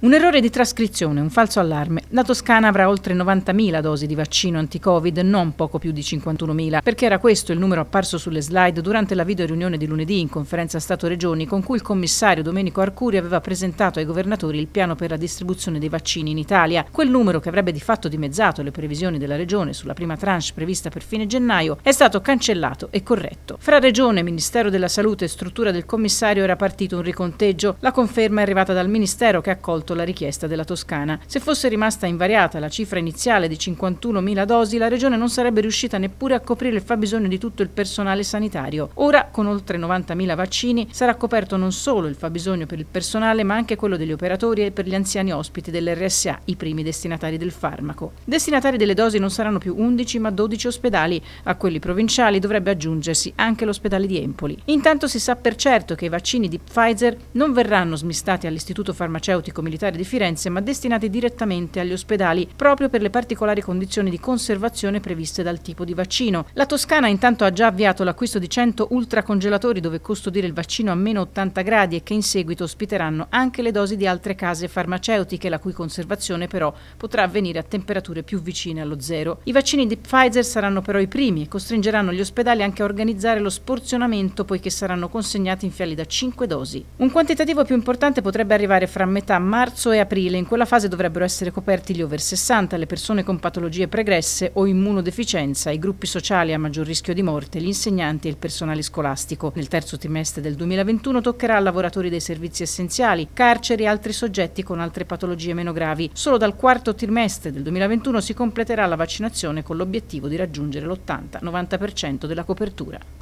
Un errore di trascrizione, un falso allarme. La Toscana avrà oltre 90.000 dosi di vaccino anti-Covid, non poco più di 51.000, perché era questo il numero apparso sulle slide durante la video di lunedì in conferenza Stato-Regioni con cui il commissario Domenico Arcuri aveva presentato ai governatori il piano per la distribuzione dei vaccini in Italia. Quel numero, che avrebbe di fatto dimezzato le previsioni della Regione sulla prima tranche prevista per fine gennaio, è stato cancellato e corretto. Fra Regione, Ministero della Salute e struttura del commissario era partito un riconteggio. La conferma è arrivata dal Ministero che ha accolto accolto la richiesta della Toscana. Se fosse rimasta invariata la cifra iniziale di 51.000 dosi, la Regione non sarebbe riuscita neppure a coprire il fabbisogno di tutto il personale sanitario. Ora, con oltre 90.000 vaccini, sarà coperto non solo il fabbisogno per il personale, ma anche quello degli operatori e per gli anziani ospiti dell'RSA, i primi destinatari del farmaco. Destinatari delle dosi non saranno più 11 ma 12 ospedali, a quelli provinciali dovrebbe aggiungersi anche l'ospedale di Empoli. Intanto si sa per certo che i vaccini di Pfizer non verranno smistati all'Istituto Farmaceutico Militare militare di Firenze, ma destinati direttamente agli ospedali, proprio per le particolari condizioni di conservazione previste dal tipo di vaccino. La Toscana intanto ha già avviato l'acquisto di 100 ultracongelatori dove custodire il vaccino a meno 80 gradi e che in seguito ospiteranno anche le dosi di altre case farmaceutiche, la cui conservazione però potrà avvenire a temperature più vicine allo zero. I vaccini di Pfizer saranno però i primi e costringeranno gli ospedali anche a organizzare lo sporzionamento poiché saranno consegnati in fiali da 5 dosi. Un quantitativo più importante potrebbe arrivare fra metà marzo marzo e aprile. In quella fase dovrebbero essere coperti gli over 60, le persone con patologie pregresse o immunodeficienza, i gruppi sociali a maggior rischio di morte, gli insegnanti e il personale scolastico. Nel terzo trimestre del 2021 toccherà a lavoratori dei servizi essenziali, carceri e altri soggetti con altre patologie meno gravi. Solo dal quarto trimestre del 2021 si completerà la vaccinazione con l'obiettivo di raggiungere l'80-90% della copertura.